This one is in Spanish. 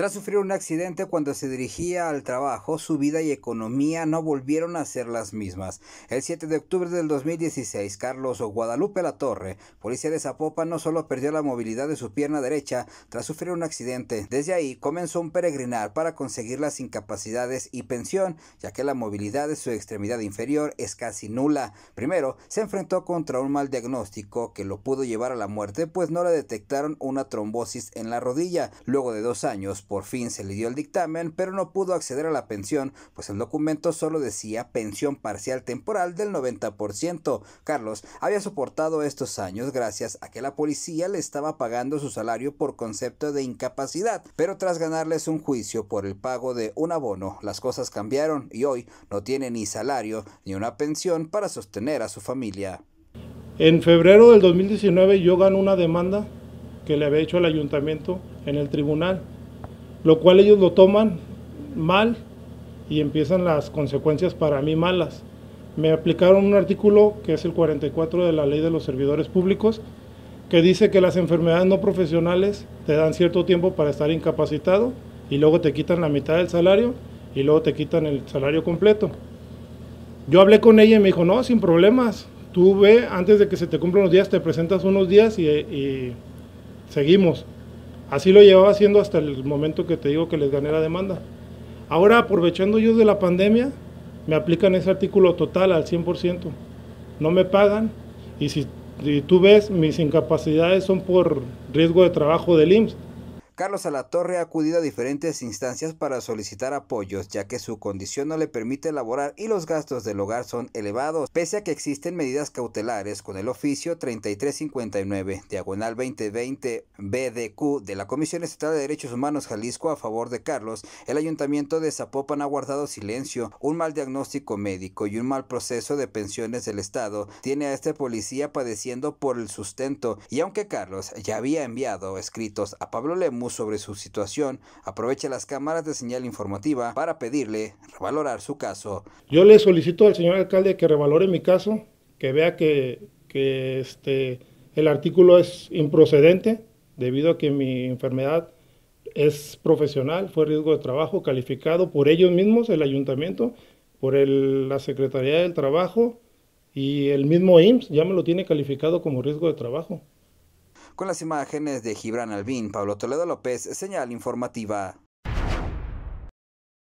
Tras sufrir un accidente cuando se dirigía al trabajo, su vida y economía no volvieron a ser las mismas. El 7 de octubre del 2016, Carlos Guadalupe La Torre, policía de Zapopan, no solo perdió la movilidad de su pierna derecha tras sufrir un accidente. Desde ahí comenzó un peregrinar para conseguir las incapacidades y pensión, ya que la movilidad de su extremidad inferior es casi nula. Primero, se enfrentó contra un mal diagnóstico que lo pudo llevar a la muerte, pues no le detectaron una trombosis en la rodilla. Luego de dos años, por fin se le dio el dictamen, pero no pudo acceder a la pensión, pues el documento solo decía pensión parcial temporal del 90%. Carlos había soportado estos años gracias a que la policía le estaba pagando su salario por concepto de incapacidad, pero tras ganarles un juicio por el pago de un abono, las cosas cambiaron y hoy no tiene ni salario ni una pensión para sostener a su familia. En febrero del 2019 yo gané una demanda que le había hecho el ayuntamiento en el tribunal lo cual ellos lo toman mal y empiezan las consecuencias para mí malas. Me aplicaron un artículo que es el 44 de la Ley de los Servidores Públicos, que dice que las enfermedades no profesionales te dan cierto tiempo para estar incapacitado y luego te quitan la mitad del salario y luego te quitan el salario completo. Yo hablé con ella y me dijo, no, sin problemas, tú ve, antes de que se te cumplan los días, te presentas unos días y, y seguimos. Así lo llevaba haciendo hasta el momento que te digo que les gané la demanda. Ahora, aprovechando yo de la pandemia, me aplican ese artículo total al 100%. No me pagan y si tú ves, mis incapacidades son por riesgo de trabajo del IMSS Carlos Alatorre ha acudido a diferentes instancias para solicitar apoyos, ya que su condición no le permite laborar y los gastos del hogar son elevados, pese a que existen medidas cautelares con el oficio 3359, diagonal 2020 BDQ de la Comisión Estatal de Derechos Humanos Jalisco a favor de Carlos. El Ayuntamiento de Zapopan ha guardado silencio, un mal diagnóstico médico y un mal proceso de pensiones del Estado tiene a este policía padeciendo por el sustento, y aunque Carlos ya había enviado escritos a Pablo Lemus, sobre su situación, aprovecha las cámaras de señal informativa para pedirle revalorar su caso. Yo le solicito al señor alcalde que revalore mi caso, que vea que, este, el artículo es improcedente debido a que mi enfermedad es profesional, fue riesgo de trabajo calificado por ellos mismos, el ayuntamiento, por la Secretaría del Trabajo y el mismo IMSS ya me lo tiene calificado como riesgo de trabajo. Con las imágenes de Gibran Albín, Pablo Toledo López, señal informativa.